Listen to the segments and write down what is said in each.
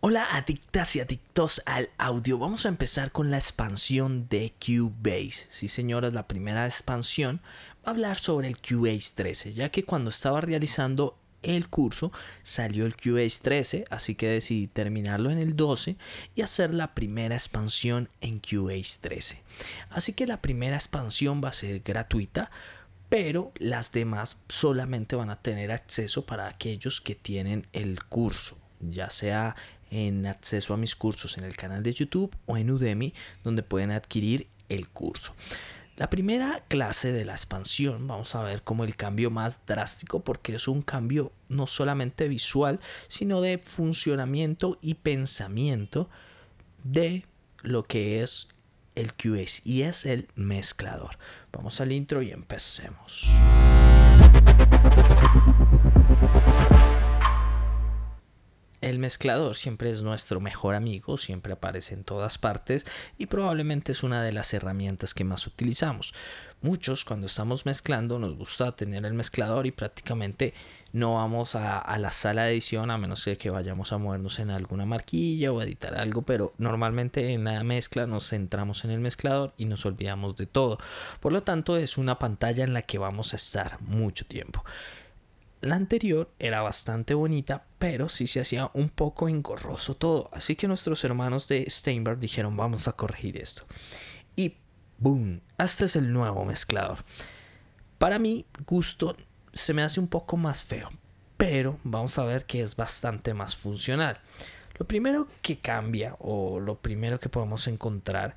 Hola adictas y adictos al audio. Vamos a empezar con la expansión de Cubase. Sí señoras, la primera expansión va a hablar sobre el Cubase 13, ya que cuando estaba realizando el curso salió el Cubase 13, así que decidí terminarlo en el 12 y hacer la primera expansión en Cubase 13. Así que la primera expansión va a ser gratuita pero las demás solamente van a tener acceso para aquellos que tienen el curso, ya sea en acceso a mis cursos en el canal de YouTube o en Udemy, donde pueden adquirir el curso. La primera clase de la expansión, vamos a ver como el cambio más drástico, porque es un cambio no solamente visual, sino de funcionamiento y pensamiento de lo que es el QS y es el mezclador. Vamos al intro y empecemos el mezclador siempre es nuestro mejor amigo, siempre aparece en todas partes y probablemente es una de las herramientas que más utilizamos. Muchos cuando estamos mezclando nos gusta tener el mezclador y prácticamente no vamos a, la sala de edición a menos que, que vayamos a movernos en alguna marquilla o editar algo, pero normalmente en la mezcla nos centramos en el mezclador y nos olvidamos de todo. Por lo tanto es una pantalla en la que vamos a estar mucho tiempo. La anterior era bastante bonita, pero sí se hacía un poco engorroso todo. Así que nuestros hermanos de Steinberg dijeron, vamos a corregir esto. Y boom, este es el nuevo mezclador. Para mí, gusto se me hace un poco más feo, pero vamos a ver que es bastante más funcional. Lo primero que cambia o lo primero que podemos encontrar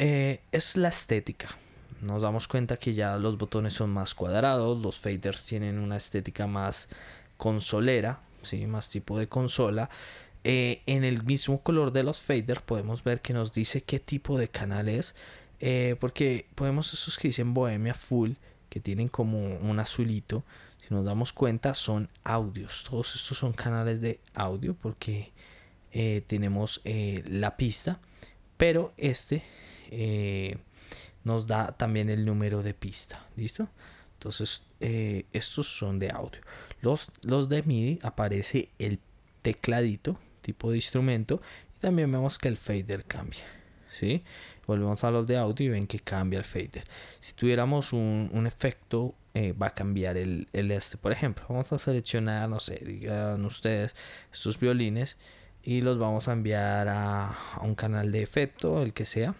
eh, es la estética. Nos damos cuenta que ya los botones son más cuadrados, los faders tienen una estética más consolera, ¿sí? más tipo de consola. Eh, en el mismo color de los faders podemos ver que nos dice qué tipo de canal es, eh, porque podemos esos que dicen Bohemia Full, que tienen como un azulito, si nos damos cuenta son audios, todos estos son canales de audio porque eh, tenemos la pista, pero este nos da también el número de pista. ¿Listo? Entonces, eh, estos son de audio. Los, los de MIDI aparece el tecladito, tipo de instrumento, y también vemos que el fader cambia. ¿sí? Volvemos a los de audio y ven que cambia el fader. Si tuviéramos un, efecto, eh, va a cambiar el, este. Por ejemplo, vamos a seleccionar, no sé, digan ustedes, estos violines y los vamos a enviar a un canal de efecto, el que sea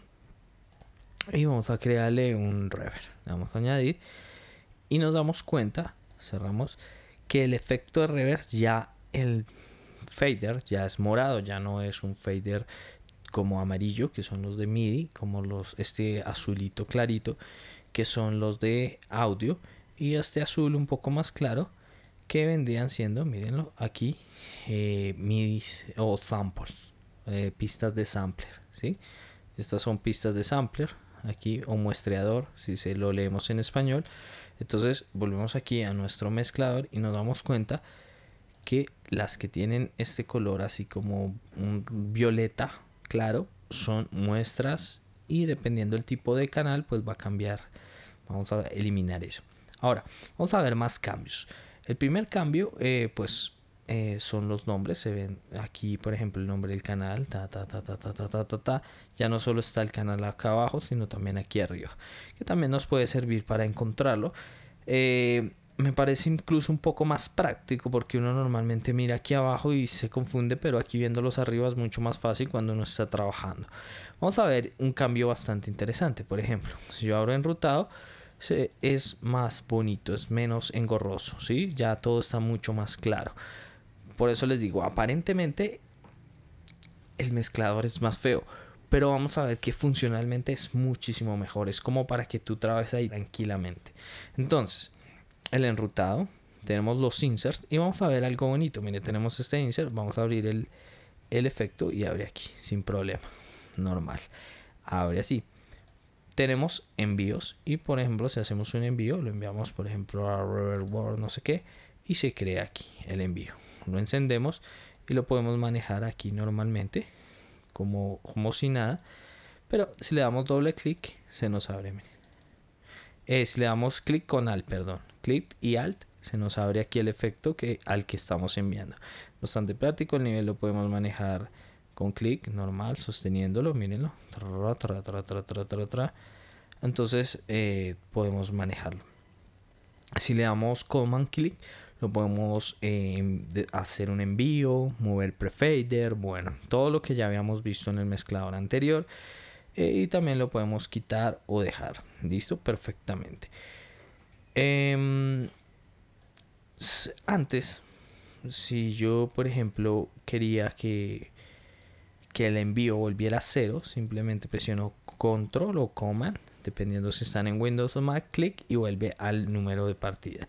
y vamos a crearle un reverb le vamos a añadir y nos damos cuenta cerramos que el efecto de reverb ya el fader ya es morado ya no es un fader como amarillo que son los de MIDI como los este azulito clarito que son los de audio y este azul un poco más claro que vendrían siendo mírenlo aquí eh, MIDI o samples eh, pistas de sampler ¿sí? estas son pistas de sampler aquí o muestreador si se lo leemos en español entonces volvemos aquí a nuestro mezclador y nos damos cuenta que las que tienen este color así como un violeta claro son muestras y dependiendo del tipo de canal pues va a cambiar vamos a eliminar eso ahora vamos a ver más cambios el primer cambio eh, pues eh, son los nombres, se ven aquí por ejemplo el nombre del canal, ta, ta, ta, ta, ta, ta, ya no solo está el canal acá abajo, sino también aquí arriba, que también nos puede servir para encontrarlo. Eh, me parece incluso un poco más práctico porque uno normalmente mira aquí abajo y se confunde, pero aquí los arriba es mucho más fácil cuando uno está trabajando. Vamos a ver un cambio bastante interesante, por ejemplo, si yo abro enrutado, es más bonito, es menos engorroso, ¿sí? ya todo está mucho más claro. Por eso les digo, aparentemente el mezclador es más feo. Pero vamos a ver que funcionalmente es muchísimo mejor. Es como para que tú trabes ahí tranquilamente. Entonces, el enrutado. Tenemos los inserts. Y vamos a ver algo bonito. Mire, tenemos este insert. Vamos a abrir el, efecto y abre aquí. Sin problema. Normal. Abre así tenemos envíos y por ejemplo si hacemos un envío lo enviamos por ejemplo a Reverb no sé qué y se crea aquí el envío lo encendemos y lo podemos manejar aquí normalmente como, como si nada pero si le damos doble clic se nos abre eh, si le damos clic con alt perdón clic y alt se nos abre aquí el efecto que, al que estamos enviando bastante práctico el nivel lo podemos manejar con clic normal sosteniéndolo mírenlo entonces eh, podemos manejarlo si le damos command click lo podemos em, hacer un envío, mover prefader, bueno, todo lo que ya habíamos visto en el mezclador anterior eh, y también lo podemos quitar o dejar, listo, perfectamente. Em, antes, si yo por ejemplo quería que, que el envío volviera a cero, simplemente presiono control o command, dependiendo si están en Windows o Mac, clic y vuelve al número de partida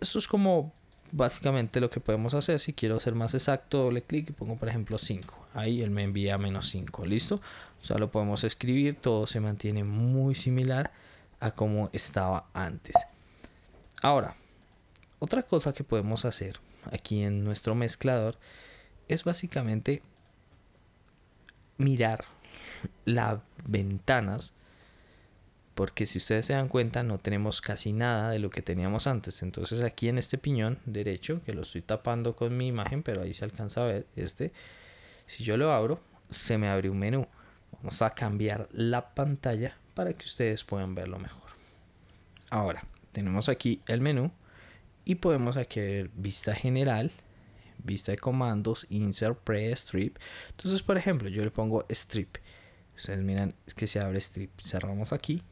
eso es como básicamente lo que podemos hacer. Si quiero ser más exacto, doble clic y pongo por ejemplo 5. Ahí él me envía menos 5. ¿Listo? O sea, lo podemos escribir. Todo se mantiene muy similar a como estaba antes. Ahora, otra cosa que podemos hacer aquí en nuestro mezclador es básicamente mirar las ventanas porque si ustedes se dan cuenta no tenemos casi nada de lo que teníamos antes. Entonces aquí en este piñón derecho, que lo estoy tapando con mi imagen, pero ahí se alcanza a ver este, si yo lo abro, se me abre un menú. Vamos a cambiar la pantalla para que ustedes puedan verlo mejor. Ahora, tenemos aquí el menú y podemos aquí ver vista general, vista de comandos, insert pre strip. Entonces, por ejemplo, yo le pongo strip. Ustedes miran, es que se abre strip. Cerramos aquí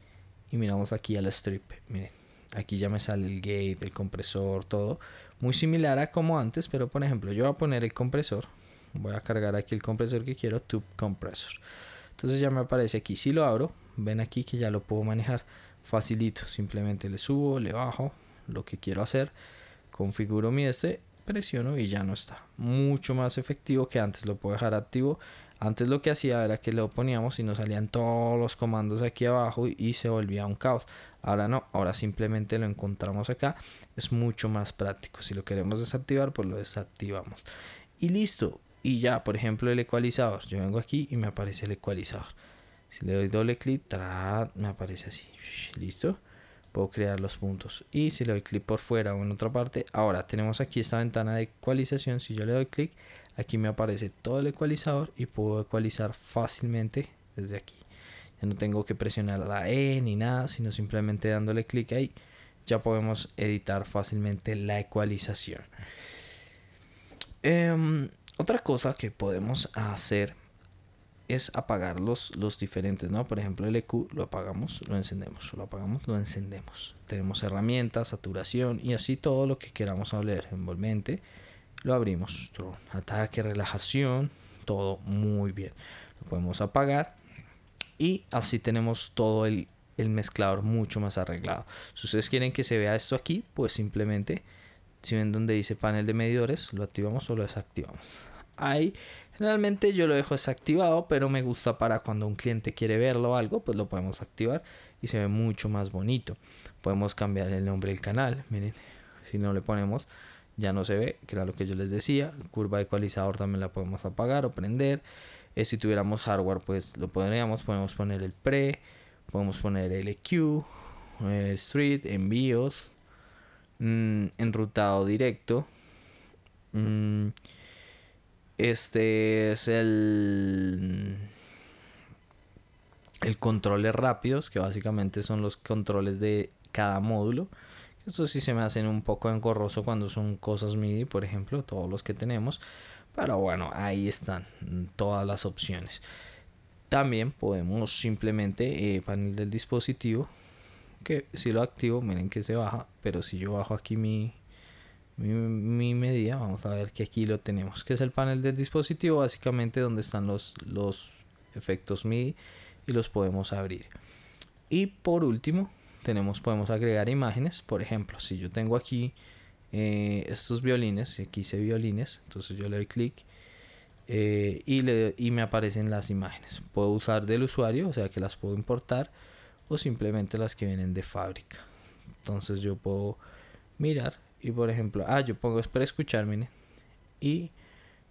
y miramos aquí al strip. Miren, aquí ya me sale el gate, el compresor, todo. Muy similar a como antes, pero por ejemplo, yo voy a poner el compresor. Voy a cargar aquí el compresor que quiero, tube compressor. Entonces ya me aparece aquí. Si lo abro, ven aquí que ya lo puedo manejar facilito. Simplemente le subo, le bajo lo que quiero hacer. Configuro mi este, presiono y ya no está. Mucho más efectivo que antes. Lo puedo dejar activo antes lo que hacía era que lo poníamos y nos salían todos los comandos aquí abajo y, se volvía un caos. Ahora no, ahora simplemente lo encontramos acá. Es mucho más práctico. Si lo queremos desactivar, pues lo desactivamos. Y listo. Y ya, por ejemplo, el ecualizador. Yo vengo aquí y me aparece el ecualizador. Si le doy doble clic, me aparece así. Listo. Puedo crear los puntos. Y si le doy clic por fuera o en otra parte, ahora tenemos aquí esta ventana de ecualización. Si yo le doy clic, Aquí me aparece todo el ecualizador y puedo ecualizar fácilmente desde aquí. Ya no tengo que presionar la E ni nada, sino simplemente dándole clic ahí ya podemos editar fácilmente la ecualización. Em, otra cosa que podemos hacer es apagar los, los diferentes, ¿no? Por ejemplo, el EQ lo apagamos, lo encendemos, lo apagamos, lo encendemos. Tenemos herramientas, saturación y así todo lo que queramos hablar envolvente. Lo abrimos. Ataque, relajación. Todo muy bien. Lo podemos apagar. Y así tenemos todo el, mezclador mucho más arreglado. Si ustedes quieren que se vea esto aquí, pues simplemente si ven donde dice panel de medidores, lo activamos o lo desactivamos. Ahí generalmente yo lo dejo desactivado, pero me gusta para cuando un cliente quiere verlo o algo, pues lo podemos activar y se ve mucho más bonito. Podemos cambiar el nombre del canal, miren, si no le ponemos ya no se ve, que era lo que yo les decía. Curva de ecualizador también la podemos apagar o prender. Eh, si tuviéramos hardware, pues lo podríamos, podemos poner el pre, podemos poner el EQ eh, street, envíos, mm, enrutado directo. Mm, este es el el controles rápidos, que básicamente son los controles de cada módulo. Eso sí se me hacen un poco engorroso cuando son cosas MIDI, por ejemplo, todos los que tenemos. Pero bueno, ahí están mm, todas las opciones. También podemos simplemente eh, panel del dispositivo, que si lo activo, miren que se baja, pero si yo bajo aquí mi, mi, mi, medida, vamos a ver que aquí lo tenemos, que es el panel del dispositivo, básicamente donde están los, los efectos MIDI y los podemos abrir. Y por último, tenemos, podemos agregar imágenes. Por ejemplo, si yo tengo aquí eh, estos violines, y aquí hice violines, entonces yo le doy clic eh, y, y me aparecen las imágenes. Puedo usar del usuario, o sea que las puedo importar, o simplemente las que vienen de fábrica. Entonces yo puedo mirar y por ejemplo, ah, yo pongo es para escucharme y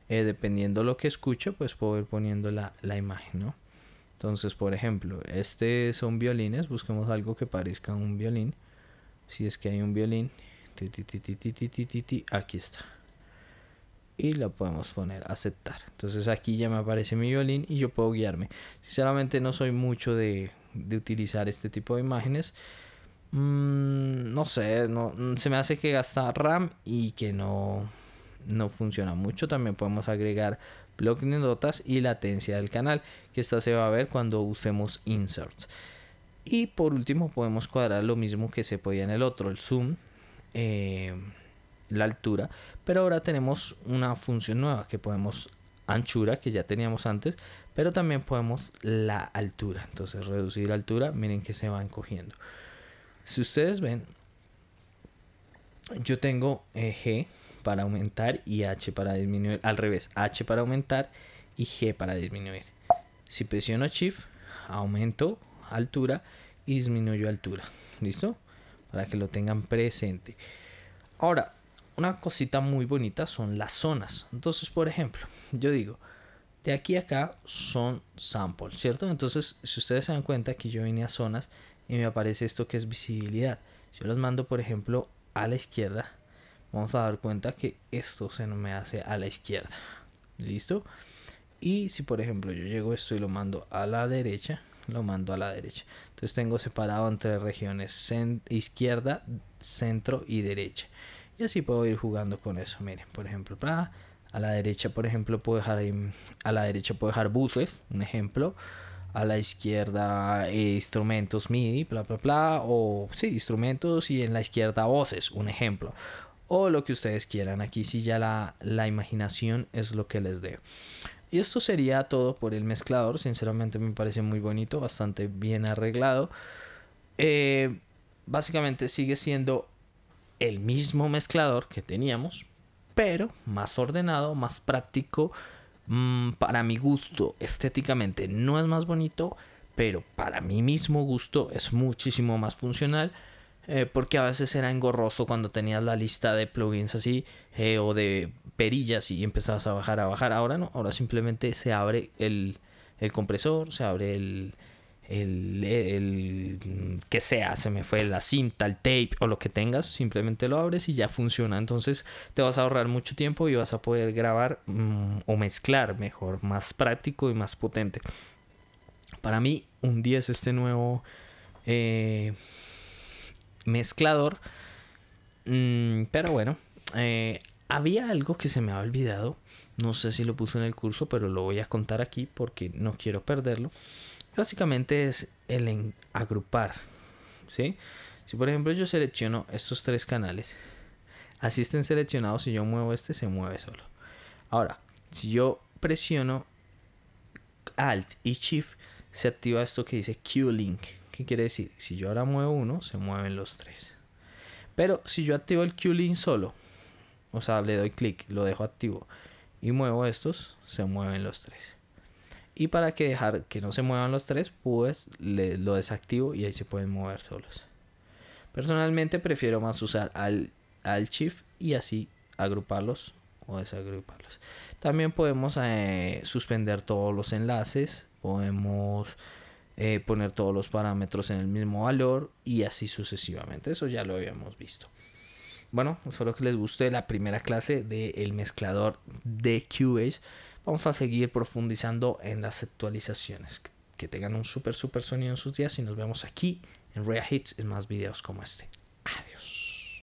eh, dependiendo lo que escucho, pues puedo ir poniendo la, la imagen, ¿no? Entonces, por ejemplo, este son violines, busquemos algo que parezca un violín. Si es que hay un violín, aquí está. Y lo podemos poner aceptar. Entonces aquí ya me aparece mi violín y yo puedo guiarme. Sinceramente no soy mucho de, utilizar este tipo de imágenes. Mm, no sé, no, mm, se me hace que gasta RAM y que no, no funciona mucho. También podemos agregar bloque de notas y latencia del canal, que esta se va a ver cuando usemos inserts. Y por último podemos cuadrar lo mismo que se podía en el otro, el zoom, eh, la altura, pero ahora tenemos una función nueva que podemos anchura que ya teníamos antes, pero también podemos la altura. Entonces reducir la altura, miren que se va encogiendo. Si ustedes ven, yo tengo eje. Eh, G, para aumentar y H para disminuir. Al revés, H para aumentar y G para disminuir. Si presiono Shift, aumento altura y disminuyo altura. ¿Listo? Para que lo tengan presente. Ahora, una cosita muy bonita son las zonas. Entonces, por ejemplo, yo digo, de aquí a acá son samples, ¿cierto? Entonces, si ustedes se dan cuenta, que yo vine a zonas y me aparece esto que es visibilidad. Yo los mando, por ejemplo, a la izquierda vamos a dar cuenta que esto se me hace a la izquierda listo y si por ejemplo yo llego esto y lo mando a la derecha lo mando a la derecha entonces tengo separado entre regiones izquierda centro y derecha y así puedo ir jugando con eso miren por ejemplo para a la derecha por ejemplo puedo dejar a la derecha puedo dejar buses un ejemplo a la izquierda eh, instrumentos MIDI, bla, bla, bla, o sí, instrumentos y en la izquierda voces, un ejemplo o lo que ustedes quieran. Aquí si ya la, la imaginación es lo que les dé. Y esto sería todo por el mezclador. Sinceramente me parece muy bonito, bastante bien arreglado. Eh, básicamente sigue siendo el mismo mezclador que teníamos, pero más ordenado, más práctico. Mm, para mi gusto, estéticamente no es más bonito, pero para mi mismo gusto es muchísimo más funcional. Eh, porque a veces era engorroso cuando tenías la lista de plugins así eh, o de perillas y empezabas a bajar, a bajar. Ahora no, ahora simplemente se abre el, compresor, se abre el, el, que sea, se me fue la cinta, el tape o lo que tengas, simplemente lo abres y ya funciona. Entonces te vas a ahorrar mucho tiempo y vas a poder grabar mm, o mezclar mejor, más práctico y más potente. Para mí, un 10 este nuevo eh, mezclador. Mm, pero bueno, eh, había algo que se me ha olvidado. No sé si lo puse en el curso, pero lo voy a contar aquí porque no quiero perderlo. Básicamente es el en agrupar. ¿sí? Si por ejemplo yo selecciono estos tres canales, así estén seleccionados, si yo muevo este se mueve solo. Ahora, si yo presiono Alt y Shift, se activa esto que dice Q-Link. ¿Qué quiere decir? Si yo ahora muevo uno, se mueven los tres. Pero si yo activo el Q-Link solo, o sea, le doy clic, lo dejo activo y muevo estos, se mueven los tres. Y para que dejar que no se muevan los tres, pues lo desactivo y ahí se pueden mover solos. Personalmente prefiero más usar al, al shift y así agruparlos o desagruparlos. También podemos eh, suspender todos los enlaces podemos eh, poner todos los parámetros en el mismo valor y así sucesivamente. Eso ya lo habíamos visto. Bueno, espero que les guste la primera clase del mezclador de Cubase. Vamos a seguir profundizando en las actualizaciones. Que tengan un súper, súper sonido en sus días y nos vemos aquí en Real Hits en más videos como este. Adiós.